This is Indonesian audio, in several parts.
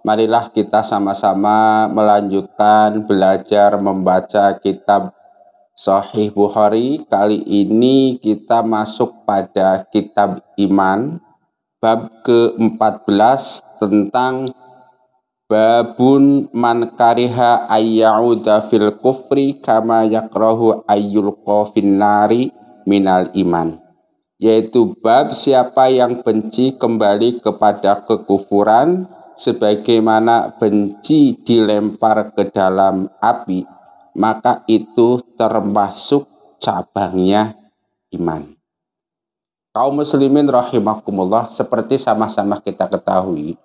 marilah kita sama-sama melanjutkan belajar membaca kitab Sahih Bukhari. Kali ini kita masuk pada kitab iman bab ke-14 tentang babun man kariha ayyauda fil kufri kama yakrahu ayyul nari minal iman yaitu bab siapa yang benci kembali kepada kekufuran sebagaimana benci dilempar ke dalam api, maka itu termasuk cabangnya iman. Kaum muslimin rahimakumullah seperti sama-sama kita ketahui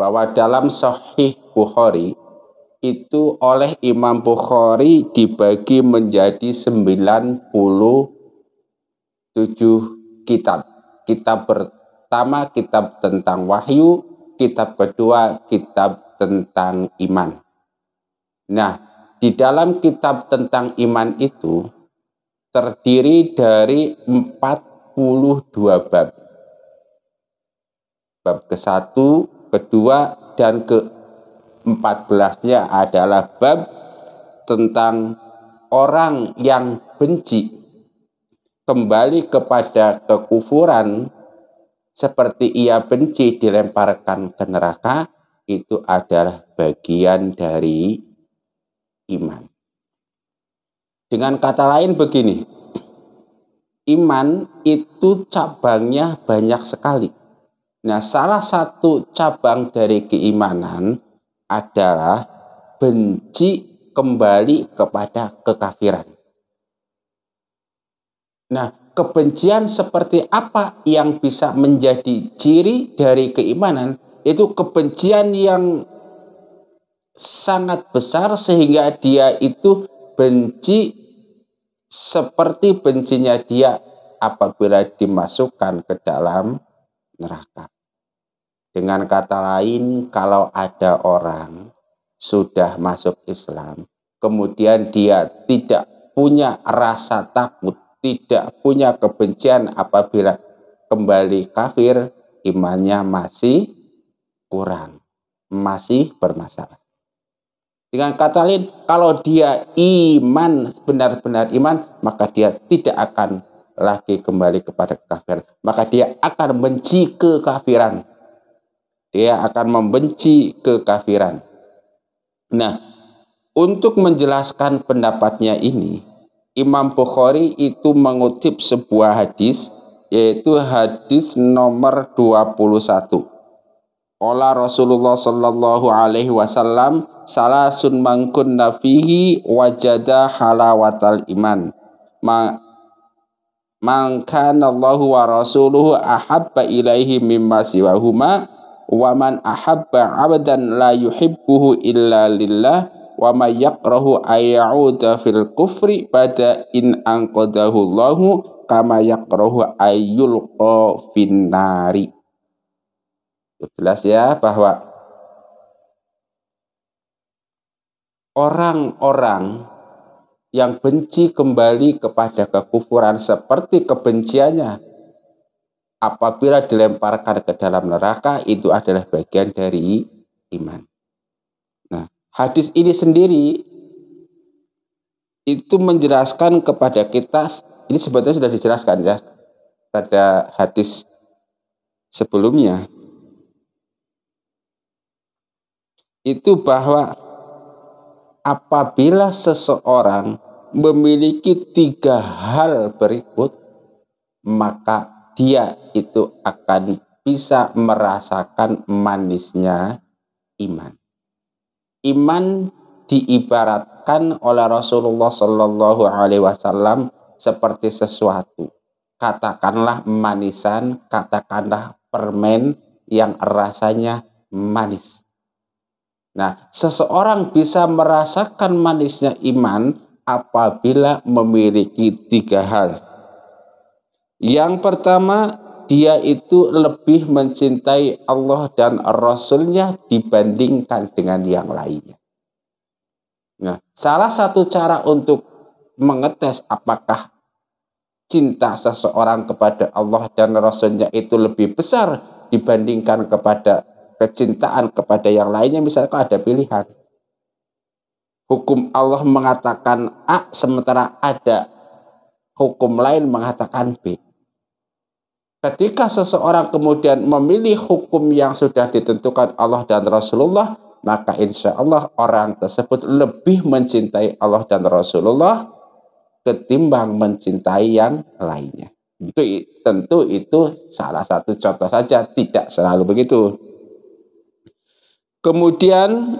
bahwa dalam sahih Bukhari itu oleh Imam Bukhari dibagi menjadi 97 kitab. Kitab pertama kitab tentang wahyu, kitab kedua kitab tentang iman. Nah, di dalam kitab tentang iman itu terdiri dari 42 bab. Bab ke-1, kedua, dan ke-14-nya adalah bab tentang orang yang benci kembali kepada kekufuran seperti ia benci dilemparkan ke neraka, itu adalah bagian dari iman. Dengan kata lain begini, iman itu cabangnya banyak sekali. Nah, salah satu cabang dari keimanan adalah benci kembali kepada kekafiran. Nah, kebencian seperti apa yang bisa menjadi ciri dari keimanan itu kebencian yang sangat besar sehingga dia itu benci seperti bencinya dia apabila dimasukkan ke dalam neraka. Dengan kata lain, kalau ada orang sudah masuk Islam, kemudian dia tidak punya rasa takut tidak punya kebencian apabila kembali kafir, imannya masih kurang, masih bermasalah. Dengan kata lain, kalau dia iman, benar-benar iman, maka dia tidak akan lagi kembali kepada kafir, Maka dia akan benci kekafiran. Dia akan membenci kekafiran. Nah, untuk menjelaskan pendapatnya ini, Imam Bukhari itu mengutip sebuah hadis yaitu hadis nomor 21. Ola Rasulullah Shallallahu Alaihi Wasallam salah sun mangkun nafihi wajada halawatal iman. Ma Mangkan Allahu wa rasuluhu ahabba ilaihi mimma siwahuma wa man ahabba abdan la yuhibbuhu illa lillah wa may yakrahu ayyauda fil kufri pada in anqadahu Allahu kama yakrahu ayyulqa finari Jelas ya bahwa orang-orang yang benci kembali kepada kekufuran seperti kebenciannya apabila dilemparkan ke dalam neraka itu adalah bagian dari iman. Hadis ini sendiri itu menjelaskan kepada kita ini sebetulnya sudah dijelaskan ya pada hadis sebelumnya itu bahwa apabila seseorang memiliki tiga hal berikut maka dia itu akan bisa merasakan manisnya iman iman diibaratkan oleh Rasulullah Shallallahu Alaihi Wasallam seperti sesuatu katakanlah manisan katakanlah permen yang rasanya manis nah seseorang bisa merasakan manisnya iman apabila memiliki tiga hal yang pertama dia itu lebih mencintai Allah dan Rasulnya dibandingkan dengan yang lainnya. Nah, salah satu cara untuk mengetes apakah cinta seseorang kepada Allah dan Rasulnya itu lebih besar dibandingkan kepada kecintaan kepada yang lainnya, misalkan ada pilihan. Hukum Allah mengatakan A, sementara ada hukum lain mengatakan B Ketika seseorang kemudian memilih hukum yang sudah ditentukan Allah dan Rasulullah, maka insya Allah orang tersebut lebih mencintai Allah dan Rasulullah ketimbang mencintai yang lainnya. Tentu, tentu itu salah satu contoh saja, tidak selalu begitu. Kemudian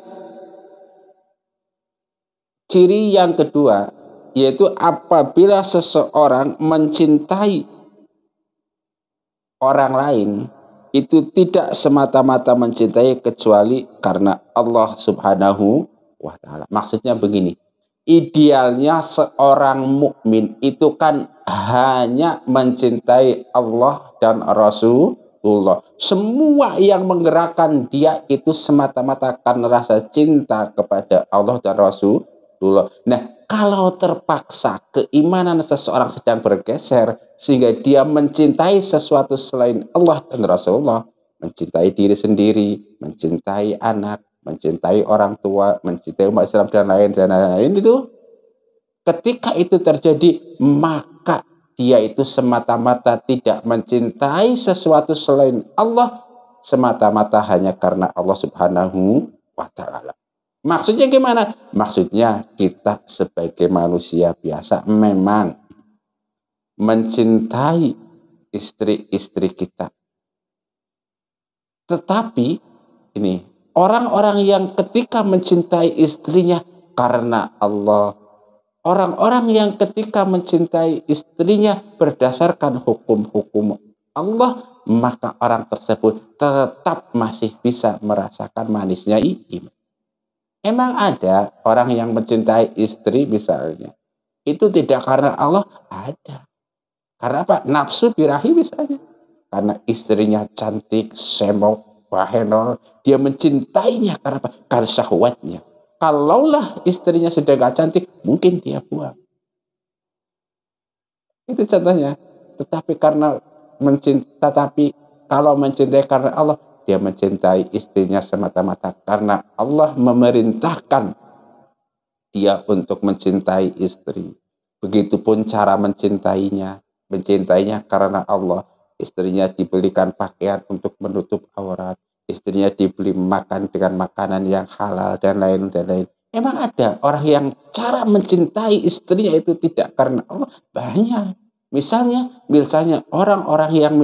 ciri yang kedua yaitu apabila seseorang mencintai orang lain itu tidak semata-mata mencintai kecuali karena Allah Subhanahu wa taala. Maksudnya begini, idealnya seorang mukmin itu kan hanya mencintai Allah dan Rasulullah. Semua yang menggerakkan dia itu semata-mata karena rasa cinta kepada Allah dan Rasul dulu. Nah, kalau terpaksa keimanan seseorang sedang bergeser sehingga dia mencintai sesuatu selain Allah dan Rasulullah, mencintai diri sendiri, mencintai anak, mencintai orang tua, mencintai umat Islam dan lain dan lain itu ketika itu terjadi maka dia itu semata-mata tidak mencintai sesuatu selain Allah semata-mata hanya karena Allah Subhanahu wa taala. Maksudnya gimana? Maksudnya kita sebagai manusia biasa memang mencintai istri-istri kita. Tetapi ini orang-orang yang ketika mencintai istrinya karena Allah, orang-orang yang ketika mencintai istrinya berdasarkan hukum-hukum Allah, maka orang tersebut tetap masih bisa merasakan manisnya iman. Emang ada orang yang mencintai istri misalnya. Itu tidak karena Allah, ada. Karena apa? Nafsu birahi misalnya. Karena istrinya cantik, semok, wahenol. Dia mencintainya karena apa? Karena syahwatnya. Kalaulah istrinya sudah gak cantik, mungkin dia buang. Itu contohnya. Tetapi karena mencinta, tetapi kalau mencintai karena Allah, dia mencintai istrinya semata-mata karena Allah memerintahkan dia untuk mencintai istri. Begitupun cara mencintainya, mencintainya karena Allah. Istrinya dibelikan pakaian untuk menutup aurat, istrinya dibeli makan dengan makanan yang halal dan lain lain. Emang ada orang yang cara mencintai istrinya itu tidak karena Allah banyak. Misalnya, misalnya orang-orang yang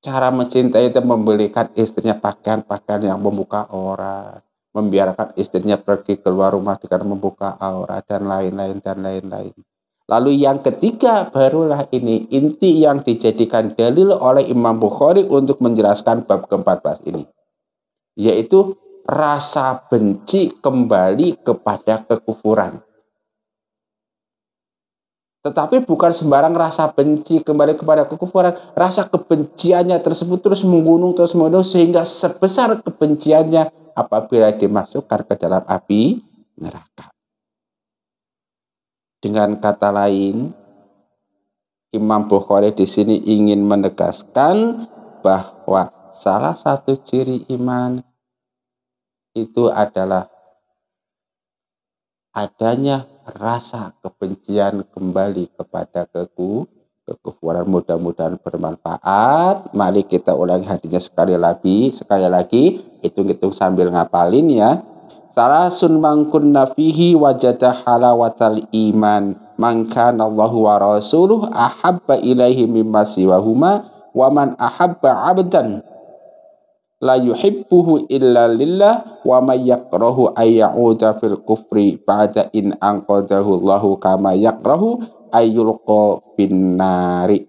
Cara mencintai itu membelikan istrinya pakaian-pakaian yang membuka aurat, membiarkan istrinya pergi keluar rumah dengan membuka aurat dan lain-lain dan lain-lain. Lalu yang ketiga barulah ini inti yang dijadikan dalil oleh Imam Bukhari untuk menjelaskan bab ke-14 ini. Yaitu rasa benci kembali kepada kekufuran. Tetapi bukan sembarang rasa benci kembali kepada kekufuran, rasa kebenciannya tersebut terus menggunung, terus menggunung, sehingga sebesar kebenciannya apabila dimasukkan ke dalam api neraka. Dengan kata lain, Imam Bukhari di sini ingin menegaskan bahwa salah satu ciri iman itu adalah adanya rasa kebencian kembali kepada keku, kekufuran mudah-mudahan bermanfaat. Mari kita ulangi hadisnya sekali lagi, sekali lagi hitung-hitung sambil ngapalin ya. salah sun mangkun nafihi wajada halawatal iman mangkan Allah wa rasuluh ahabba ilaihi mimma siwahuma wa man ahabba abdan la yuhibbuhu illa lillah wa may yakrahu ayyauda fil kufri ba'da in anqadahu Allahu kama yakrahu ayyulqa binnari.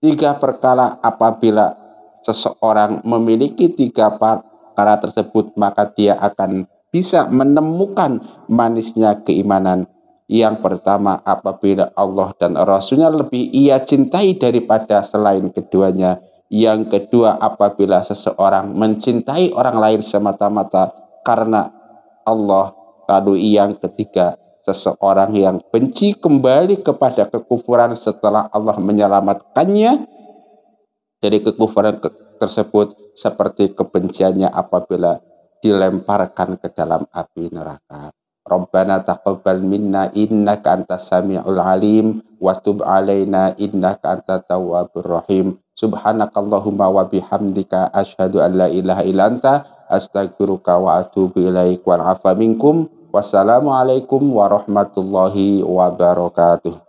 Tiga perkara apabila seseorang memiliki tiga perkara tersebut maka dia akan bisa menemukan manisnya keimanan. Yang pertama apabila Allah dan Rasulnya lebih ia cintai daripada selain keduanya yang kedua, apabila seseorang mencintai orang lain semata-mata karena Allah. Lalu yang ketiga, seseorang yang benci kembali kepada kekufuran setelah Allah menyelamatkannya dari kekufuran tersebut seperti kebenciannya apabila dilemparkan ke dalam api neraka. Rabbana taqabbal minna innaka antas samiul alim wa tub alaina innaka antat tawwabur rahim. Subhanakallahumma wa bihamdika asyhadu an la ilaha illa anta astagfiruka wa atubu ilaik wa afa minkum. Wassalamualaikum warahmatullahi wabarakatuh.